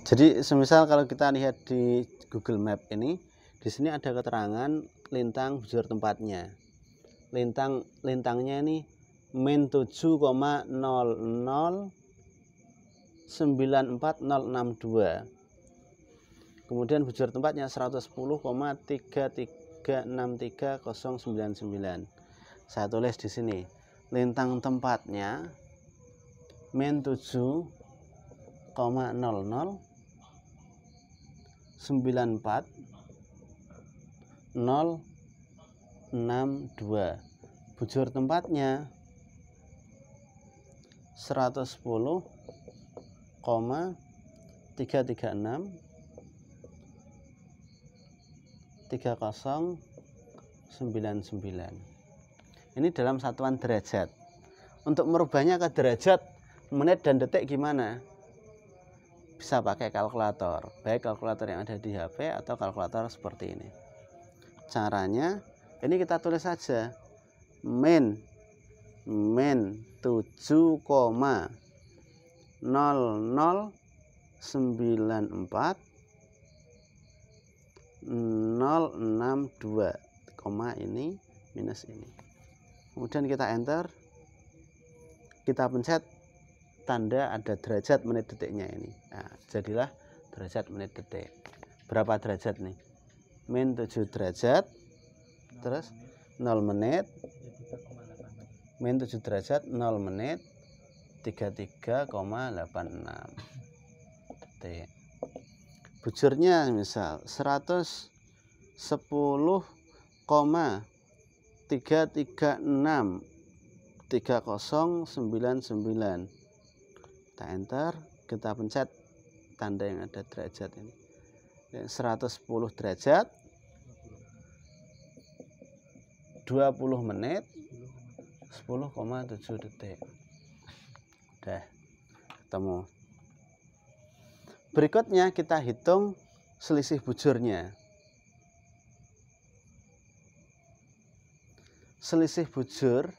Jadi semisal kalau kita lihat di Google Map ini, di sini ada keterangan lintang bujur tempatnya. Lintang lintangnya ini min 7,009462 kemudian bujur tempatnya 110,3363099 saya tulis di sini lintang tempatnya min 7,00 94 062 bujur tempatnya sembilan 3099 ini dalam satuan derajat untuk merubahnya ke derajat menit dan detik gimana bisa pakai kalkulator baik kalkulator yang ada di HP atau kalkulator seperti ini caranya ini kita tulis saja min min 7,0094 062 koma ini minus ini kemudian kita enter kita pencet tanda ada derajat menit detiknya ini nah, jadilah derajat menit detik berapa derajat nih min 7 derajat 0 terus menit. 0 menit min 7 derajat 0 menit 33,86 detik bujurnya misal 110 336 3099 kita enter kita pencet tanda yang ada derajat ini 110 derajat 20 menit 10,7 detik udah ketemu berikutnya kita hitung selisih bujurnya selisih bujur